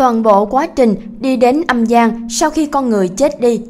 toàn bộ quá trình đi đến âm gian sau khi con người chết đi.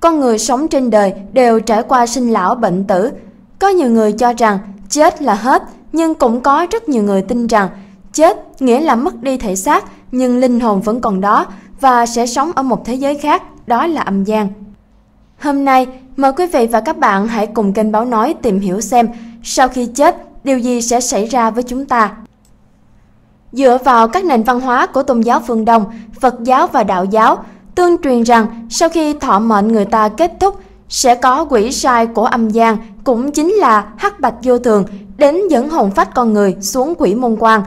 Con người sống trên đời đều trải qua sinh lão bệnh tử. Có nhiều người cho rằng chết là hết, nhưng cũng có rất nhiều người tin rằng chết nghĩa là mất đi thể xác nhưng linh hồn vẫn còn đó và sẽ sống ở một thế giới khác, đó là âm gian. Hôm nay, mời quý vị và các bạn hãy cùng kênh Báo Nói tìm hiểu xem sau khi chết, điều gì sẽ xảy ra với chúng ta. Dựa vào các nền văn hóa của tôn giáo phương Đông, Phật giáo và Đạo giáo, tương truyền rằng sau khi thọ mệnh người ta kết thúc, sẽ có quỷ sai của âm gian cũng chính là hắc bạch vô thường đến dẫn hồn phách con người xuống quỷ môn quan.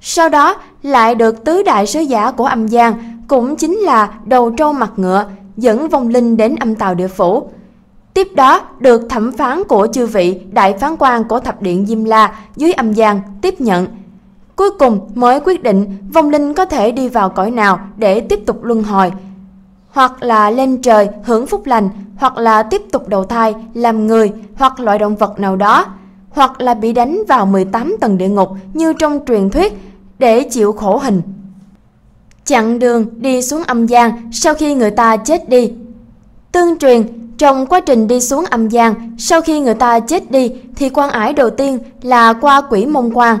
Sau đó lại được tứ đại sứ giả của âm gian cũng chính là đầu trâu mặt ngựa dẫn vong linh đến âm tàu địa phủ. Tiếp đó được thẩm phán của chư vị đại phán quan của thập điện Diêm La dưới âm gian tiếp nhận – cuối cùng mới quyết định vong linh có thể đi vào cõi nào để tiếp tục luân hồi. Hoặc là lên trời hưởng phúc lành, hoặc là tiếp tục đầu thai làm người hoặc loại động vật nào đó, hoặc là bị đánh vào 18 tầng địa ngục như trong truyền thuyết để chịu khổ hình. Chặn đường đi xuống âm gian sau khi người ta chết đi. Tương truyền, trong quá trình đi xuống âm gian, sau khi người ta chết đi thì quan ải đầu tiên là qua quỷ mông quan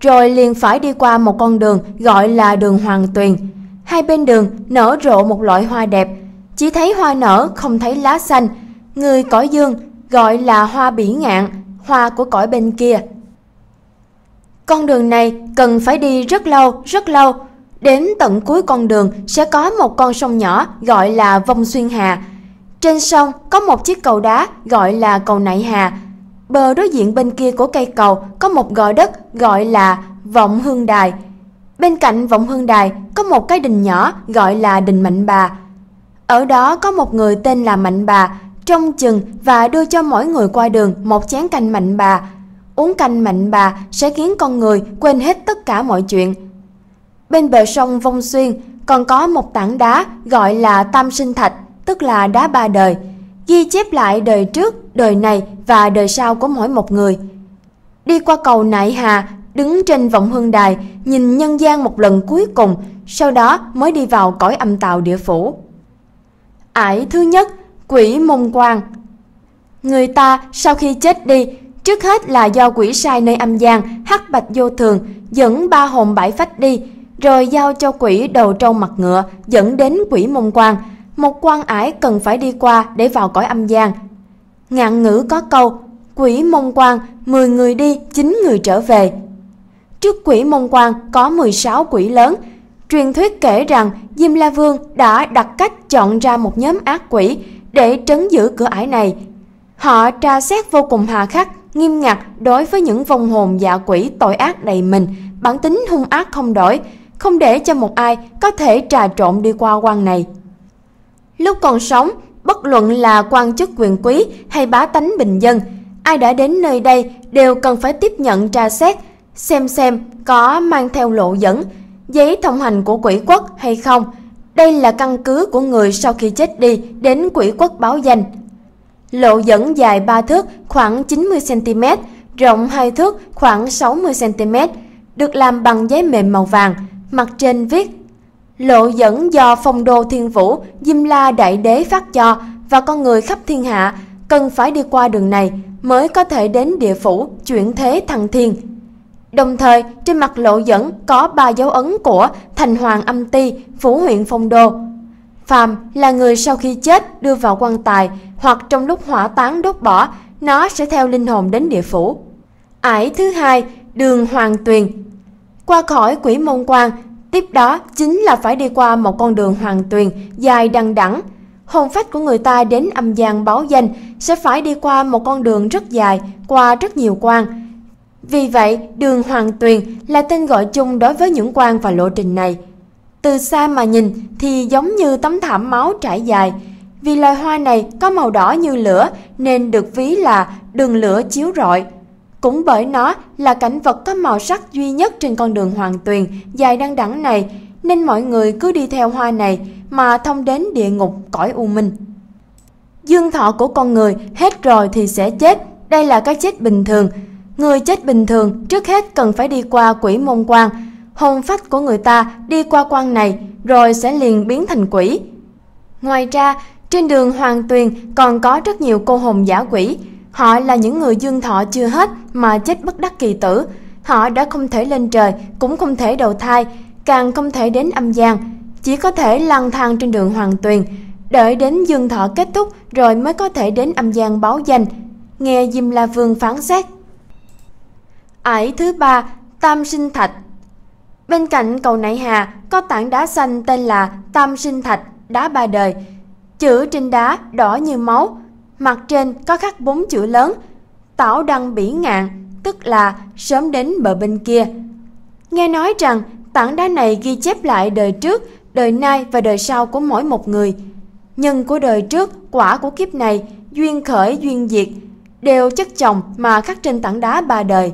rồi liền phải đi qua một con đường gọi là đường Hoàng Tuyền. Hai bên đường nở rộ một loại hoa đẹp, chỉ thấy hoa nở không thấy lá xanh, người cõi dương gọi là hoa bỉ ngạn, hoa của cõi bên kia. Con đường này cần phải đi rất lâu, rất lâu. Đến tận cuối con đường sẽ có một con sông nhỏ gọi là Vong Xuyên Hà. Trên sông có một chiếc cầu đá gọi là cầu Nại Hà, Bờ đối diện bên kia của cây cầu có một gò đất gọi là Vọng Hương Đài. Bên cạnh Vọng Hương Đài có một cái đình nhỏ gọi là Đình Mạnh Bà. Ở đó có một người tên là Mạnh Bà, trông chừng và đưa cho mỗi người qua đường một chén canh Mạnh Bà. Uống canh Mạnh Bà sẽ khiến con người quên hết tất cả mọi chuyện. Bên bờ sông Vong Xuyên còn có một tảng đá gọi là Tam Sinh Thạch, tức là đá ba đời – ghi chép lại đời trước, đời này và đời sau của mỗi một người. Đi qua cầu Nại Hà, đứng trên vọng hương đài, nhìn nhân gian một lần cuối cùng, sau đó mới đi vào cõi âm tàu địa phủ. Ải thứ nhất, quỷ mông quang. Người ta sau khi chết đi, trước hết là do quỷ sai nơi âm gian hắc bạch vô thường dẫn ba hồn bãi phách đi, rồi giao cho quỷ đầu trâu mặt ngựa dẫn đến quỷ mông quang một quan ải cần phải đi qua để vào cõi âm gian. Ngạn ngữ có câu, quỷ mông quan, 10 người đi, 9 người trở về. Trước quỷ mông quan có 16 quỷ lớn, truyền thuyết kể rằng Diêm La Vương đã đặt cách chọn ra một nhóm ác quỷ để trấn giữ cửa ải này. Họ tra xét vô cùng hà khắc, nghiêm ngặt đối với những vong hồn dạ quỷ tội ác đầy mình, bản tính hung ác không đổi, không để cho một ai có thể trà trộn đi qua quan này. Lúc còn sống, bất luận là quan chức quyền quý hay bá tánh bình dân, ai đã đến nơi đây đều cần phải tiếp nhận tra xét, xem xem có mang theo lộ dẫn, giấy thông hành của quỷ quốc hay không. Đây là căn cứ của người sau khi chết đi đến quỷ quốc báo danh. Lộ dẫn dài 3 thước khoảng 90cm, rộng 2 thước khoảng 60cm, được làm bằng giấy mềm màu vàng, mặt trên viết Lộ dẫn do phong đô thiên vũ, Diêm La đại đế phát cho và con người khắp thiên hạ cần phải đi qua đường này mới có thể đến địa phủ chuyển thế thăng thiên. Đồng thời, trên mặt lộ dẫn có ba dấu ấn của Thành Hoàng Âm Ti, Phủ huyện Phong Đô. Phàm là người sau khi chết đưa vào quan tài hoặc trong lúc hỏa táng đốt bỏ, nó sẽ theo linh hồn đến địa phủ. Ải thứ hai, đường Hoàng Tuyền. Qua khỏi quỷ môn quan Tiếp đó chính là phải đi qua một con đường hoàn tuyền, dài đằng đẵng. Hồn phách của người ta đến âm gian báo danh sẽ phải đi qua một con đường rất dài, qua rất nhiều quan. Vì vậy, đường hoàng tuyền là tên gọi chung đối với những quan và lộ trình này. Từ xa mà nhìn thì giống như tấm thảm máu trải dài. Vì loài hoa này có màu đỏ như lửa nên được ví là đường lửa chiếu rọi – cũng bởi nó là cảnh vật có màu sắc duy nhất trên con đường hoàng tuyền dài đăng đẳng này, nên mọi người cứ đi theo hoa này mà thông đến địa ngục cõi u minh. Dương thọ của con người hết rồi thì sẽ chết, đây là cái chết bình thường. Người chết bình thường trước hết cần phải đi qua quỷ môn quan, hồn phách của người ta đi qua quan này rồi sẽ liền biến thành quỷ. Ngoài ra, trên đường Hoàng Tuyền còn có rất nhiều cô hồn giả quỷ, Họ là những người dương thọ chưa hết mà chết bất đắc kỳ tử. Họ đã không thể lên trời, cũng không thể đầu thai, càng không thể đến âm gian, chỉ có thể lang thang trên đường hoàng tuyền, đợi đến dương thọ kết thúc rồi mới có thể đến âm gian báo danh. Nghe Diêm La Vương phán xét. Ải thứ ba, Tam Sinh Thạch Bên cạnh cầu Nại Hà có tảng đá xanh tên là Tam Sinh Thạch, đá ba đời. Chữ trên đá đỏ như máu, mặt trên có khắc bốn chữ lớn Tảo đăng bỉ ngạn, tức là sớm đến bờ bên kia. Nghe nói rằng tảng đá này ghi chép lại đời trước, đời nay và đời sau của mỗi một người. Nhân của đời trước, quả của kiếp này, duyên khởi, duyên diệt, đều chất chồng mà khắc trên tảng đá ba đời.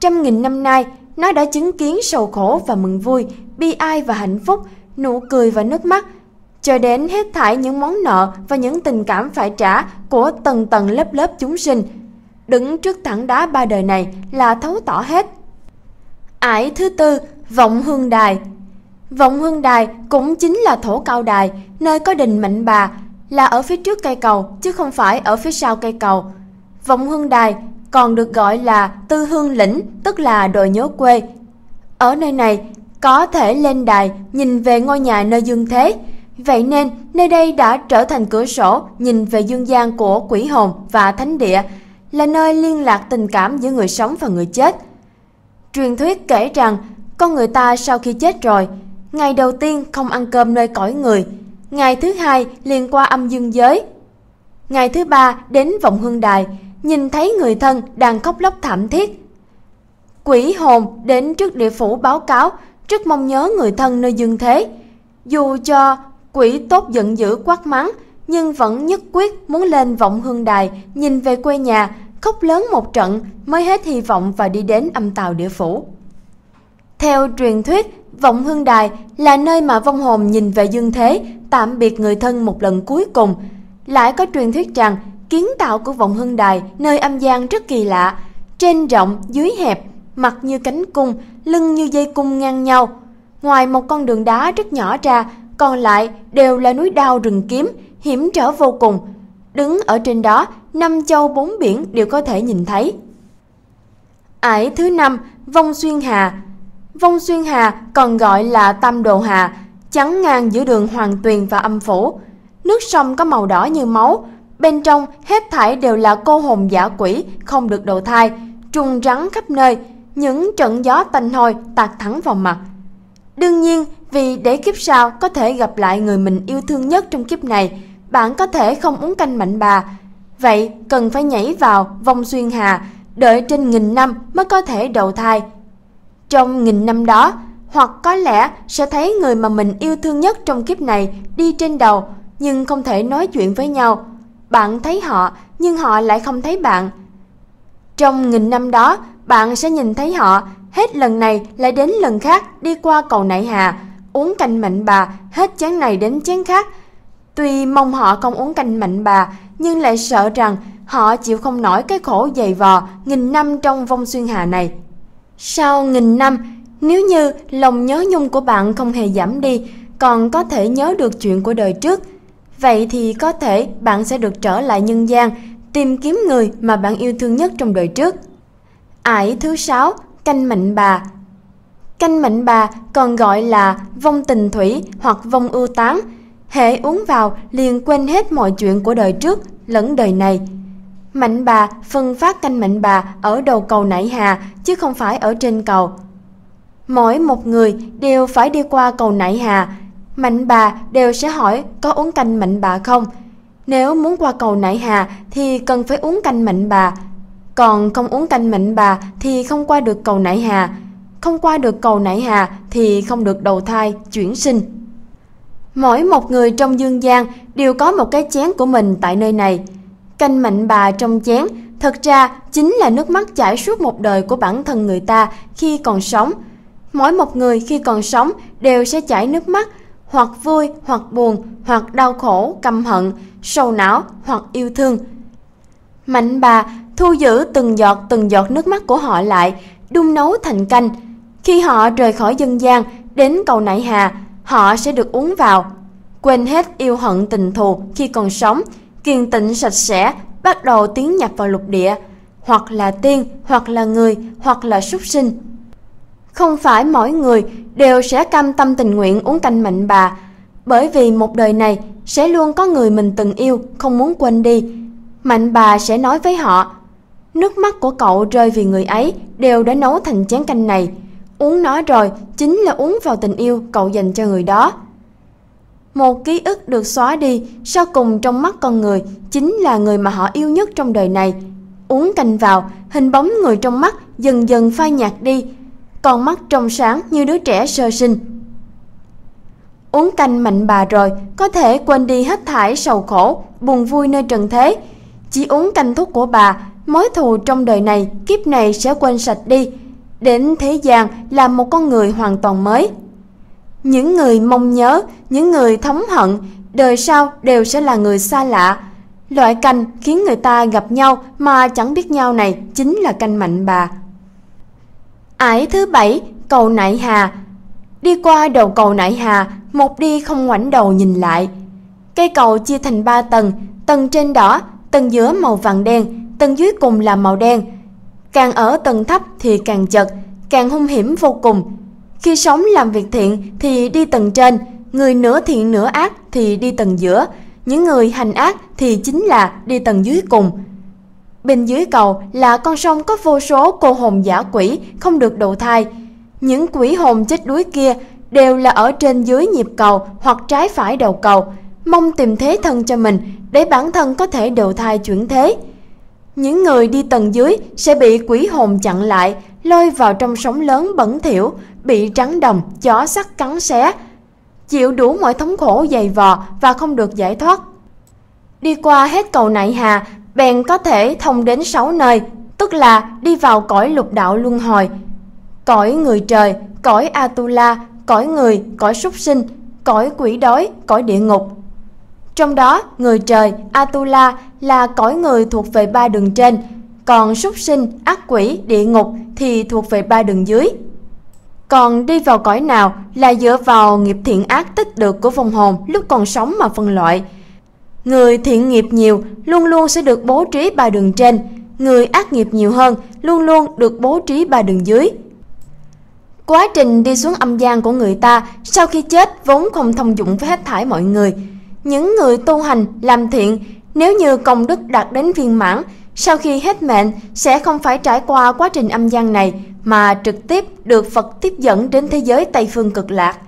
Trăm nghìn năm nay, nó đã chứng kiến sầu khổ và mừng vui, bi ai và hạnh phúc, nụ cười và nước mắt – cho đến hết thải những món nợ và những tình cảm phải trả của tầng tầng lớp lớp chúng sinh. Đứng trước tảng đá ba đời này là thấu tỏ hết. Ải thứ tư, Vọng Hương Đài Vọng Hương Đài cũng chính là thổ cao đài, nơi có đình Mạnh Bà, là ở phía trước cây cầu chứ không phải ở phía sau cây cầu. Vọng Hương Đài còn được gọi là Tư Hương Lĩnh, tức là đồi nhớ quê. Ở nơi này, có thể lên đài nhìn về ngôi nhà nơi dương thế, Vậy nên, nơi đây đã trở thành cửa sổ nhìn về dương gian của quỷ hồn và thánh địa, là nơi liên lạc tình cảm giữa người sống và người chết. Truyền thuyết kể rằng, con người ta sau khi chết rồi, ngày đầu tiên không ăn cơm nơi cõi người, ngày thứ hai liền qua âm dương giới, ngày thứ ba đến vọng hương đài, nhìn thấy người thân đang khóc lóc thảm thiết. Quỷ hồn đến trước địa phủ báo cáo, rất mong nhớ người thân nơi dương thế. Dù cho Quỷ tốt giận dữ quát mắng, nhưng vẫn nhất quyết muốn lên vọng hương đài, nhìn về quê nhà, khóc lớn một trận mới hết hy vọng và đi đến âm tàu địa phủ. Theo truyền thuyết, Vọng Hương Đài là nơi mà vong hồn nhìn về dương thế, tạm biệt người thân một lần cuối cùng. Lại có truyền thuyết rằng, kiến tạo của Vọng Hương Đài nơi âm gian rất kỳ lạ, trên rộng, dưới hẹp, mặt như cánh cung, lưng như dây cung ngang nhau. Ngoài một con đường đá rất nhỏ ra, còn lại đều là núi đao rừng kiếm, hiểm trở vô cùng. Đứng ở trên đó, năm châu bốn biển đều có thể nhìn thấy. Ải thứ năm, Vong Xuyên Hà. Vong Xuyên Hà còn gọi là Tam Đồ Hà, chắn ngang giữa đường Hoàng Tuyền và Âm Phủ. Nước sông có màu đỏ như máu, bên trong hết thảy đều là cô hồn giả quỷ không được đầu thai, trùng rắn khắp nơi, những trận gió tanh hôi tạt thẳng vào mặt, Đương nhiên, vì để kiếp sau có thể gặp lại người mình yêu thương nhất trong kiếp này, bạn có thể không uống canh mạnh bà. Vậy cần phải nhảy vào vòng xuyên hà, đợi trên nghìn năm mới có thể đầu thai. Trong nghìn năm đó, hoặc có lẽ sẽ thấy người mà mình yêu thương nhất trong kiếp này đi trên đầu nhưng không thể nói chuyện với nhau. Bạn thấy họ nhưng họ lại không thấy bạn. Trong nghìn năm đó, bạn sẽ nhìn thấy họ hết lần này lại đến lần khác đi qua cầu nại hà, uống canh mạnh bà, hết chén này đến chén khác. Tuy mong họ không uống canh mạnh bà, nhưng lại sợ rằng họ chịu không nổi cái khổ dày vò nghìn năm trong vong xuyên hà này. Sau nghìn năm, nếu như lòng nhớ nhung của bạn không hề giảm đi, còn có thể nhớ được chuyện của đời trước, vậy thì có thể bạn sẽ được trở lại nhân gian, tìm kiếm người mà bạn yêu thương nhất trong đời trước. Ải thứ sáu canh mệnh bà. Canh mệnh bà còn gọi là vong tình thủy hoặc vong ưu tán. Hệ uống vào liền quên hết mọi chuyện của đời trước lẫn đời này. Mệnh bà phân phát canh mệnh bà ở đầu cầu Nại Hà chứ không phải ở trên cầu. Mỗi một người đều phải đi qua cầu Nại Hà. mệnh bà đều sẽ hỏi có uống canh mệnh bà không? Nếu muốn qua cầu Nại Hà thì cần phải uống canh mệnh bà, còn không uống canh mạnh bà thì không qua được cầu nải hà, không qua được cầu nải hà thì không được đầu thai, chuyển sinh. Mỗi một người trong dương gian đều có một cái chén của mình tại nơi này. Canh mạnh bà trong chén thật ra chính là nước mắt chảy suốt một đời của bản thân người ta khi còn sống. Mỗi một người khi còn sống đều sẽ chảy nước mắt hoặc vui hoặc buồn hoặc đau khổ, căm hận, sầu não hoặc yêu thương. Mạnh bà thu giữ từng giọt từng giọt nước mắt của họ lại, đun nấu thành canh. Khi họ rời khỏi dân gian, đến cầu nại hà, họ sẽ được uống vào. Quên hết yêu hận tình thù khi còn sống, kiên tịnh sạch sẽ, bắt đầu tiến nhập vào lục địa, hoặc là tiên, hoặc là người, hoặc là súc sinh. Không phải mỗi người đều sẽ cam tâm tình nguyện uống canh mạnh bà, bởi vì một đời này sẽ luôn có người mình từng yêu không muốn quên đi. Mạnh bà sẽ nói với họ, Nước mắt của cậu rơi vì người ấy đều đã nấu thành chén canh này. Uống nó rồi chính là uống vào tình yêu cậu dành cho người đó. Một ký ức được xóa đi, sau cùng trong mắt con người chính là người mà họ yêu nhất trong đời này. Uống canh vào, hình bóng người trong mắt dần dần phai nhạt đi, con mắt trong sáng như đứa trẻ sơ sinh. Uống canh mạnh bà rồi, có thể quên đi hết thải sầu khổ, buồn vui nơi trần thế. Chỉ uống canh thuốc của bà, mối thù trong đời này kiếp này sẽ quên sạch đi đến thế gian là một con người hoàn toàn mới những người mong nhớ những người thống hận đời sau đều sẽ là người xa lạ loại canh khiến người ta gặp nhau mà chẳng biết nhau này chính là canh mạnh bà ải thứ bảy cầu nại hà đi qua đầu cầu nại hà một đi không ngoảnh đầu nhìn lại cây cầu chia thành ba tầng tầng trên đỏ tầng giữa màu vàng đen tầng dưới cùng là màu đen. Càng ở tầng thấp thì càng chật, càng hung hiểm vô cùng. Khi sống làm việc thiện thì đi tầng trên, người nửa thiện nửa ác thì đi tầng giữa, những người hành ác thì chính là đi tầng dưới cùng. Bên dưới cầu là con sông có vô số cô hồn giả quỷ không được đầu thai. Những quỷ hồn chết đuối kia đều là ở trên dưới nhịp cầu hoặc trái phải đầu cầu, mong tìm thế thân cho mình để bản thân có thể đầu thai chuyển thế những người đi tầng dưới sẽ bị quỷ hồn chặn lại, lôi vào trong sóng lớn bẩn thỉu, bị trắng đồng, chó sắt cắn xé, chịu đủ mọi thống khổ dày vò và không được giải thoát. Đi qua hết cầu Nại Hà, bèn có thể thông đến sáu nơi, tức là đi vào cõi lục đạo luân hồi, cõi người trời, cõi Atula, cõi người, cõi súc sinh, cõi quỷ đói, cõi địa ngục. Trong đó, người trời, Atula là cõi người thuộc về ba đường trên, còn súc sinh, ác quỷ, địa ngục thì thuộc về ba đường dưới. Còn đi vào cõi nào là dựa vào nghiệp thiện ác tích được của vong hồn lúc còn sống mà phân loại. Người thiện nghiệp nhiều luôn luôn sẽ được bố trí ba đường trên, người ác nghiệp nhiều hơn luôn luôn được bố trí ba đường dưới. Quá trình đi xuống âm gian của người ta sau khi chết vốn không thông dụng với hết thải mọi người – những người tu hành làm thiện nếu như công đức đạt đến viên mãn sau khi hết mệnh sẽ không phải trải qua quá trình âm gian này mà trực tiếp được Phật tiếp dẫn đến thế giới Tây phương cực lạc.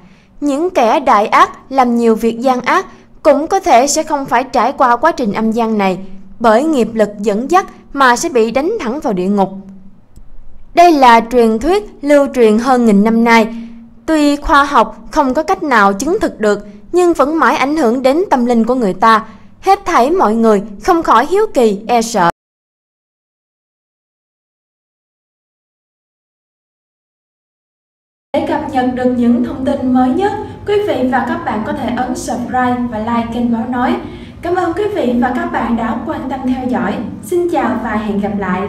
Những kẻ đại ác làm nhiều việc gian ác cũng có thể sẽ không phải trải qua quá trình âm gian này bởi nghiệp lực dẫn dắt mà sẽ bị đánh thẳng vào địa ngục. Đây là truyền thuyết lưu truyền hơn nghìn năm nay. Tuy khoa học không có cách nào chứng thực được, nhưng vẫn mãi ảnh hưởng đến tâm linh của người ta. Hết thảy mọi người không khỏi hiếu kỳ, e sợ. Để cập nhật được những thông tin mới nhất, quý vị và các bạn có thể ấn subscribe và like kênh Báo Nói. Cảm ơn quý vị và các bạn đã quan tâm theo dõi. Xin chào và hẹn gặp lại!